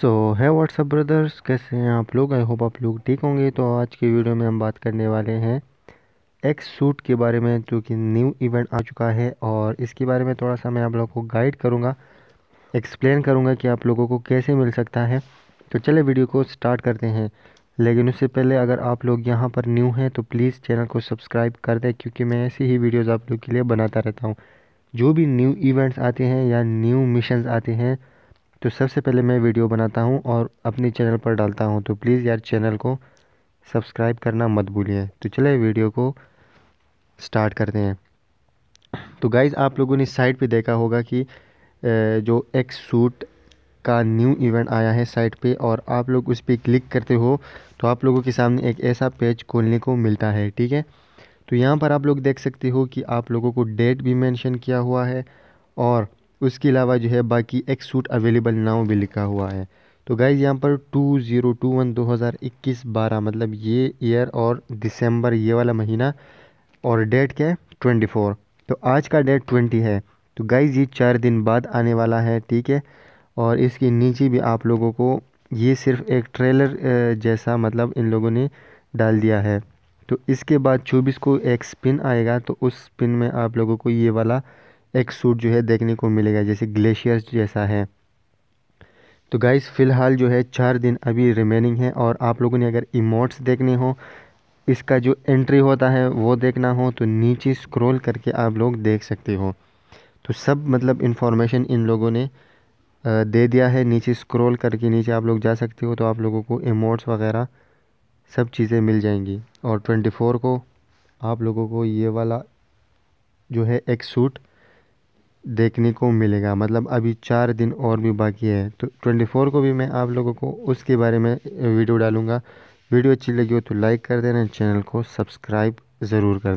सो है WhatsApp brothers कैसे हैं आप लोग आई होप आप लोग ठीक होंगे तो आज के वीडियो में हम बात करने वाले हैं एक्स सूट के बारे में जो कि न्यू इवेंट आ चुका है और इसके बारे में थोड़ा सा मैं आप लोगों को गाइड करूँगा एक्सप्लेन करूँगा कि आप लोगों को कैसे मिल सकता है तो चले वीडियो को स्टार्ट करते हैं लेकिन उससे पहले अगर आप लोग यहाँ पर न्यू हैं तो प्लीज़ चैनल को सब्सक्राइब कर दें क्योंकि मैं ऐसे ही वीडियोज़ आप लोग के लिए बनाता रहता हूँ जो भी न्यू इवेंट्स आते हैं या न्यू मिशन आते हैं तो सबसे पहले मैं वीडियो बनाता हूँ और अपने चैनल पर डालता हूँ तो प्लीज़ यार चैनल को सब्सक्राइब करना मत भूलिए तो चले वीडियो को स्टार्ट करते हैं तो गाइज़ आप लोगों ने साइट पे देखा होगा कि जो एक्स सूट का न्यू इवेंट आया है साइट पे और आप लोग उस पर क्लिक करते हो तो आप लोगों के सामने एक ऐसा पेज खोलने को मिलता है ठीक है तो यहाँ पर आप लोग देख सकते हो कि आप लोगों को डेट भी मेंशन किया हुआ है और उसके अलावा जो है बाकी एक सूट अवेलेबल नाउ भी लिखा हुआ है तो गाइज़ यहाँ पर टू ज़ीरो टू वन दो हज़ार इक्कीस बारह मतलब ये ईयर और दिसंबर ये वाला महीना और डेट क्या है ट्वेंटी फोर तो आज का डेट ट्वेंटी है तो गाइज़ ये चार दिन बाद आने वाला है ठीक है और इसके नीचे भी आप लोगों को ये सिर्फ एक ट्रेलर जैसा मतलब इन लोगों ने डाल दिया है तो इसके बाद चौबीस को एक स्पिन आएगा तो उस स्पिन में आप लोगों को ये वाला एक सूट जो है देखने को मिलेगा जैसे ग्लेशियर्स जैसा है तो गाइस फ़िलहाल जो है चार दिन अभी रिमेनिंग है और आप लोगों ने अगर इमोट्स देखने हो इसका जो एंट्री होता है वो देखना हो तो नीचे स्क्रॉल करके आप लोग देख सकते हो तो सब मतलब इन्फॉर्मेशन इन लोगों ने दे दिया है नीचे स्क्रॉल करके नीचे आप लोग जा सकते हो तो आप लोगों को इमोट्स वगैरह सब चीज़ें मिल जाएंगी और ट्वेंटी फोर को आप लोगों को ये वाला जो है एक सूट देखने को मिलेगा मतलब अभी चार दिन और भी बाकी है तो ट्वेंटी फोर को भी मैं आप लोगों को उसके बारे में वीडियो डालूँगा वीडियो अच्छी लगी हो तो लाइक कर देना चैनल को सब्सक्राइब ज़रूर कर देना